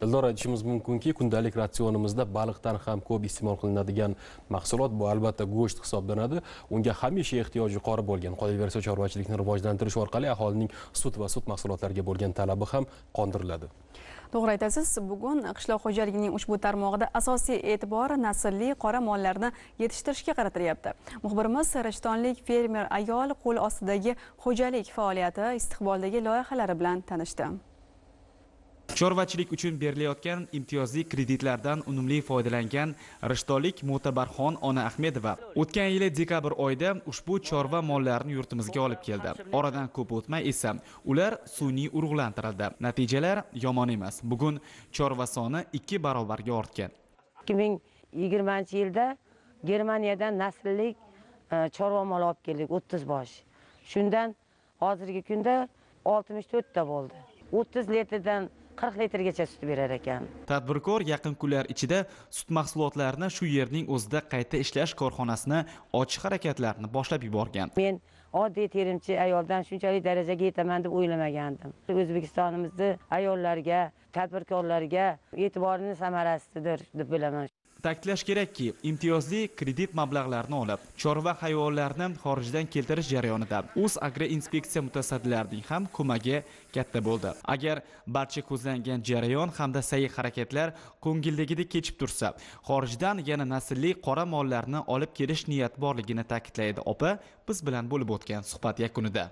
dildor aytishimiz mumkinki kundalik ratsionimizda baliqdan ham ko'p iste'mol qilinadigan mahsulot bu albatta go'sht hisoblanadi unga hamisha ehtiyoj yuqori bo'lgan qolaversa chorvachilikni rivojlantirish orqali aholining sut va sut mahsulotlariga bo'lgan talabi ham qondiriladi to'g'ri aytasiz bugun qishloq xo'jaligining ushbu tarmog'ida asosiy e'tibor naslli qora mollarni yetishtirishga qaratilyapti muxbirimiz rishtonlik fermer ayol qo'l ostidagi xo'jalik faoliyati istiqboldagi loyihalari bilan tanishdi chorvachilik uchun berilayotgan imtiyozli kreditlardan unumli foydalangan rishtonlik mo'tabarxon ona ahmedova o'tgan yili dekabr oyida ushbu chorva mollarini yurtimizga olib keldi oradan ko'p o'tmay esa ular sun'iy urug'lantirildi natijalar yomon emas bugun chorva soni ikki barobarga ortgan ikki ming yigirmanchi yilda germaniyadan nasllik e, chorva mol olib keldik o'ttiz bosh shundan hozirgi kunda oltmish to'rtta bo'ldi o'ttiz litrdan qirq litrgacha sut berar ekan tadbirkor yaqin kunlar ichida sut mahsulotlarini shu yerning o'zida qayta ishlash korxonasini ochish harakatlarini boshlab yuborgan men oddiy terimchi ayoldan shunchalik darajaga yetaman deb o'ylamagandim o'zbekistonimizni ayollarga tadbirkorlarga e'tiborini samarasidir deb bilaman Ta'kidlash kerakki, imtiyozli kredit mablag'larini olib, chorva hayvonlarini xorijdan keltirish jarayonida o'z agroinspeksiya mutasaddilarining ham ko'magi katta bo'ldi. Agar barcha ko'zlangan jarayon hamda sa'y harakatlar ko'ngildagidek kechib tursa, xorijdan yana naslli qora mollarni olib kelish niyati borligini ta'kidlaydi opa biz bilan bo'lib o'tgan suhbat yakunida.